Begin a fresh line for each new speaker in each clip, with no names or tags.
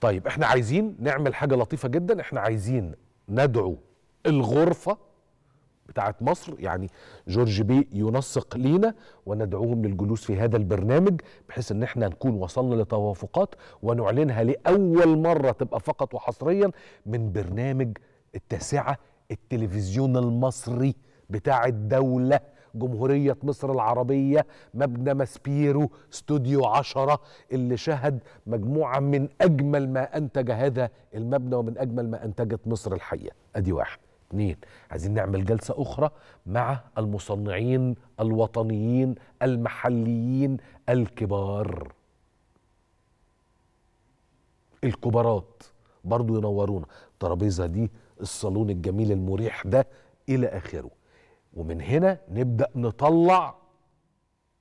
طيب احنا عايزين نعمل حاجه لطيفه جدا احنا عايزين ندعو الغرفه بتاعت مصر يعني جورج بي ينسق لينا وندعوهم للجلوس في هذا البرنامج بحيث ان احنا نكون وصلنا لتوافقات ونعلنها لاول مره تبقى فقط وحصريا من برنامج التاسعه التلفزيون المصري بتاع الدوله جمهورية مصر العربية مبنى ماسبيرو استوديو عشرة اللي شهد مجموعة من أجمل ما أنتج هذا المبنى ومن أجمل ما أنتجت مصر الحقيقة أدي واحد اثنين عايزين نعمل جلسة أخرى مع المصنعين الوطنيين المحليين الكبار الكبارات برضو ينورونا الترابيزة دي الصالون الجميل المريح ده إلى آخره ومن هنا نبدا نطلع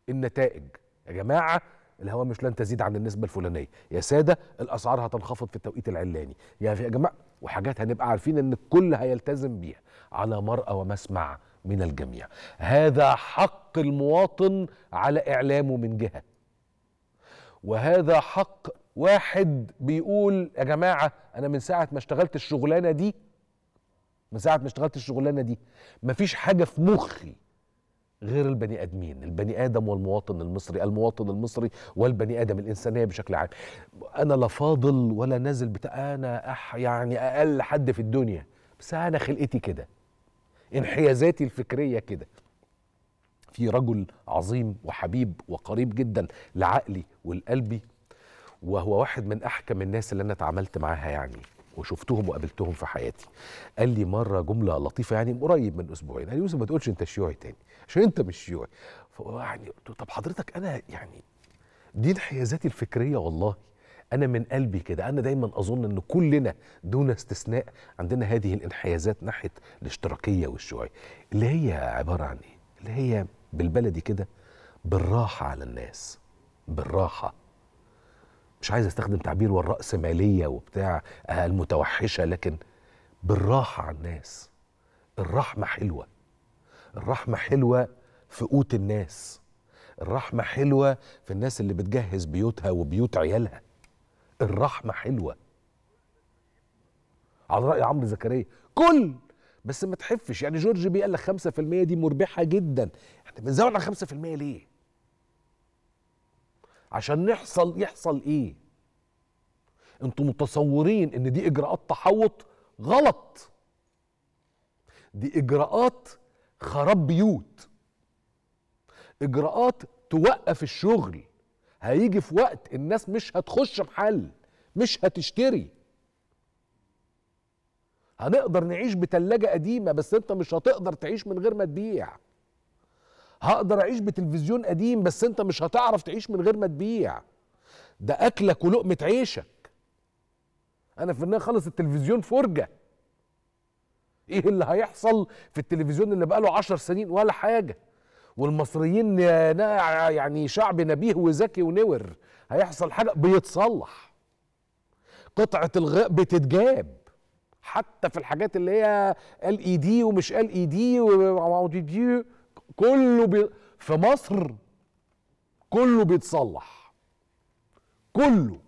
النتائج يا جماعه الهوامش لن تزيد عن النسبه الفلانيه يا ساده الاسعار هتنخفض في التوقيت العلاني يا يا جماعه وحاجات هنبقى عارفين ان الكل هيلتزم بيها على مرأى ومسمع من الجميع هذا حق المواطن على اعلامه من جهه وهذا حق واحد بيقول يا جماعه انا من ساعه ما اشتغلت الشغلانه دي من ساعه ما اشتغلت الشغلانه دي مفيش حاجه في مخي غير البني ادمين البني ادم والمواطن المصري المواطن المصري والبني ادم الانسانيه بشكل عام انا لا فاضل ولا نازل بتاع انا أح يعني اقل حد في الدنيا بس انا خلقتي كده انحيازاتي الفكريه كده في رجل عظيم وحبيب وقريب جدا لعقلي ولقلبي وهو واحد من احكم الناس اللي انا اتعاملت معاها يعني وشفتهم وقابلتهم في حياتي قال لي مره جمله لطيفه يعني قريب من اسبوعين قال لي يوسف ما تقولش انت شيوعي تاني عشان انت مش شيوعي يعني قلت له طب حضرتك انا يعني دي انحيازاتي الفكريه والله انا من قلبي كده انا دايما اظن ان كلنا دون استثناء عندنا هذه الانحيازات ناحيه الاشتراكيه والشيوعيه اللي هي عباره عن ايه اللي هي بالبلدي كده بالراحه على الناس بالراحه مش عايز استخدم تعبير والرأسمالية وبتاع آه، المتوحشة لكن بالراحة على الناس الرحمة حلوة الرحمة حلوة في قوت الناس الرحمة حلوة في الناس اللي بتجهز بيوتها وبيوت عيالها الرحمة حلوة على رأي عمرو زكريا كل بس ما تحفش يعني جورج بي قال لك 5% دي مربحة جدا احنا بنزود على 5% ليه؟ عشان نحصل يحصل ايه انتوا متصورين ان دي اجراءات تحوط غلط دي اجراءات خراب بيوت اجراءات توقف الشغل هيجي في وقت الناس مش هتخش محل مش هتشتري هنقدر نعيش بتلاجة قديمة بس انت مش هتقدر تعيش من غير ما تبيع هقدر اعيش بتلفزيون قديم بس انت مش هتعرف تعيش من غير ما تبيع ده اكلك ولقمه عيشك انا في النهايه خلص التلفزيون فرجه ايه اللي هيحصل في التلفزيون اللي بقاله عشر سنين ولا حاجه والمصريين يعني شعب نبيه وذكي ونور هيحصل حاجه بيتصلح قطعه الغاء بتتجاب حتى في الحاجات اللي هي ال اي دي ومش ال اي دي كله بي... في مصر كله بيتصلح كله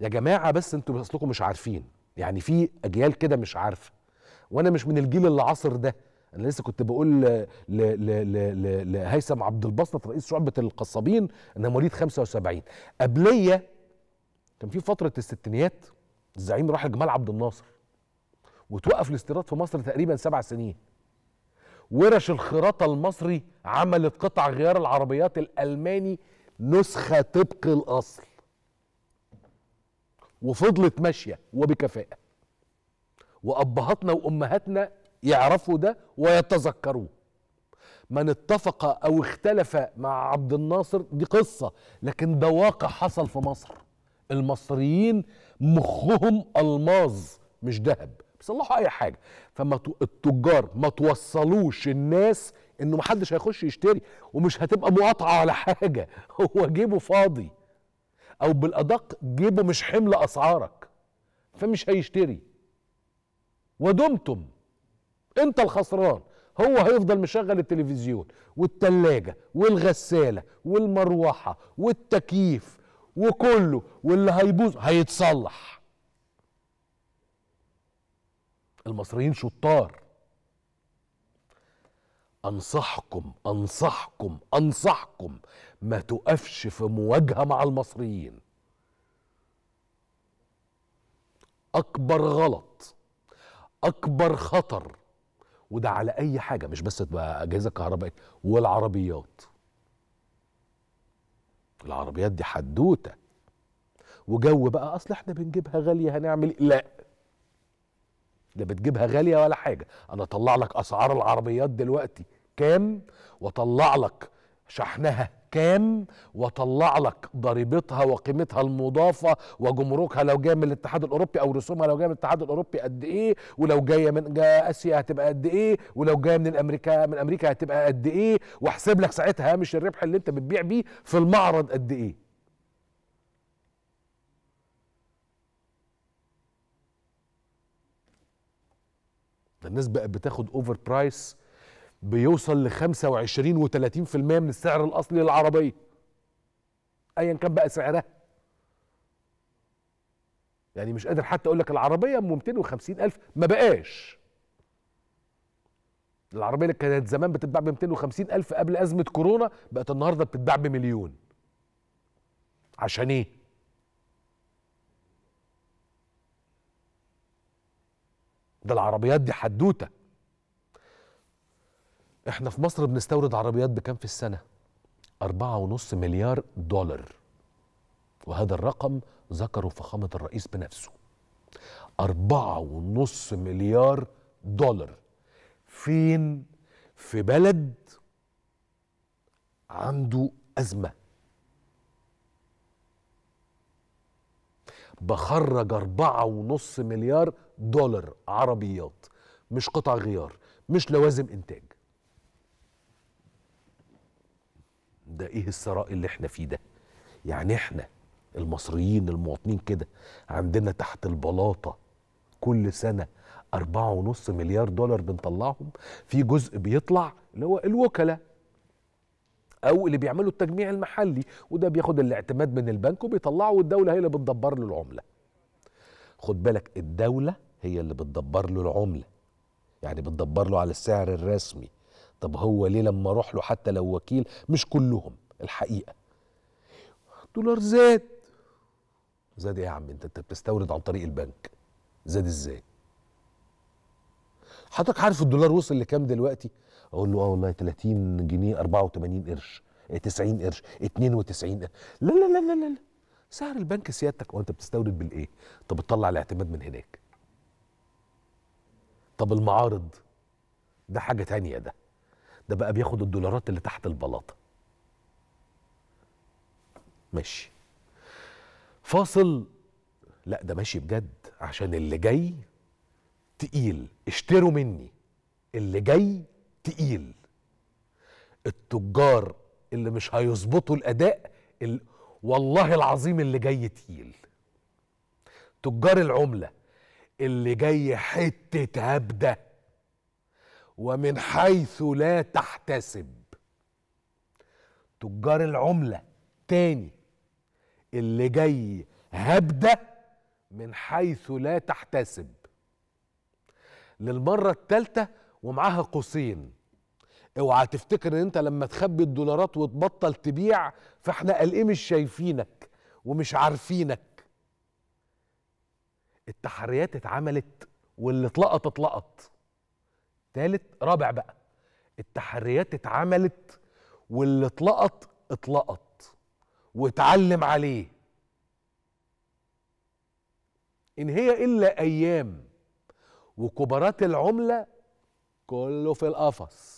يا جماعه بس انتوا اصلكم مش عارفين يعني في اجيال كده مش عارفه وانا مش من الجيل اللي عصر ده انا لسه كنت بقول لهيثم عبد البسط رئيس شعبه القصابين انا مواليد 75 قبليه كان في فتره الستينيات الزعيم راح جمال عبد الناصر وتوقف الاستيراد في مصر تقريبا سبع سنين ورش الخراطة المصري عملت قطع غيار العربيات الألماني نسخة طبق الأصل وفضلت ماشية وبكفاءة وأبهاتنا وأمهاتنا يعرفوا ده ويتذكروه من اتفق أو اختلف مع عبد الناصر دي قصة لكن ده واقع حصل في مصر المصريين مخهم ألماظ مش ذهب بيصلحوا اي حاجه فما التجار ما توصلوش الناس انه ما حدش هيخش يشتري ومش هتبقى مقاطعه على حاجه هو جيبه فاضي او بالادق جيبه مش حمل اسعارك فمش هيشتري ودمتم انت الخسران هو هيفضل مشغل التلفزيون والتلاجة والغسالة والمروحة والتكييف وكله واللي هيبوظ هيتصلح المصريين شطار انصحكم انصحكم انصحكم ما تقفش في مواجهه مع المصريين اكبر غلط اكبر خطر وده على اي حاجه مش بس تبقى اجهزه كهربائيه والعربيات العربيات دي حدوته وجو بقى اصل احنا بنجيبها غاليه هنعمل إيه؟ لا لا بتجيبها غاليه ولا حاجه انا اطلع لك اسعار العربيات دلوقتي كام واطلع لك شحنها كام واطلع لك ضريبتها وقيمتها المضافه وجمركها لو جايه من الاتحاد الاوروبي او رسومها لو جايه من الاتحاد الاوروبي قد ايه ولو جايه من جا اسيا هتبقى قد ايه ولو جايه من الامريكا من امريكا هتبقى قد ايه واحسب لك ساعتها هامش الربح اللي انت بتبيع بيه في المعرض قد ايه الناس بقت بتاخد اوفر برايس بيوصل ل 25 و30% من السعر الاصلي للعربيه ايا كان بقى سعرها يعني مش قادر حتى اقول لك العربيه ام 250 الف ما بقاش العربيه اللي كانت زمان بتتباع ب 250 الف قبل ازمه كورونا بقت النهارده بتتباع بمليون عشان ايه ده العربيات دي حدوته احنا في مصر بنستورد عربيات بكام في السنه أربعة ونص مليار دولار وهذا الرقم ذكره فخامة الرئيس بنفسه أربعة ونص مليار دولار فين في بلد عنده أزمة بخرج أربعة ونص مليار دولار عربيات مش قطع غيار مش لوازم انتاج ده ايه الثراء اللي احنا فيه ده يعني احنا المصريين المواطنين كده عندنا تحت البلاطة كل سنة أربعة ونص مليار دولار بنطلعهم في جزء بيطلع اللي هو الوكلاء أو اللي بيعملوا التجميع المحلي وده بياخد الاعتماد من البنك وبيطلعه والدولة هي اللي بتدبر له العملة خد بالك الدولة هي اللي بتدبر له العمله يعني بتدبر له على السعر الرسمي طب هو ليه لما اروح له حتى لو وكيل مش كلهم الحقيقه دولار زاد زاد ايه يا عم انت انت بتستورد عن طريق البنك زاد ازاي حضرتك عارف الدولار وصل لكام دلوقتي اقول له اه والله 30 جنيه 84 قرش 90 آه قرش 92 قرش. لا لا لا لا لا سعر البنك سيادتك وانت بتستورد بالايه طب بتطلع الاعتماد من هناك طب المعارض ده حاجة تانية ده ده بقى بياخد الدولارات اللي تحت البلاطة ماشي فاصل لا ده ماشي بجد عشان اللي جاي تقيل اشتروا مني اللي جاي تقيل التجار اللي مش هيظبطوا الاداء ال... والله العظيم اللي جاي تقيل تجار العمله اللي جاي حتة هبدة ومن حيث لا تحتسب تجار العملة تاني اللي جاي هبدة من حيث لا تحتسب للمرة التالتة ومعاها قوسين اوعى تفتكر ان انت لما تخبي الدولارات وتبطل تبيع فاحنا قلقين مش شايفينك ومش عارفينك التحريات اتعملت واللي اتلقط اتلقط تالت رابع بقى التحريات اتعملت واللي اتلقط اتلقط واتعلم عليه ان هي الا ايام وكبرات العمله كله في القفص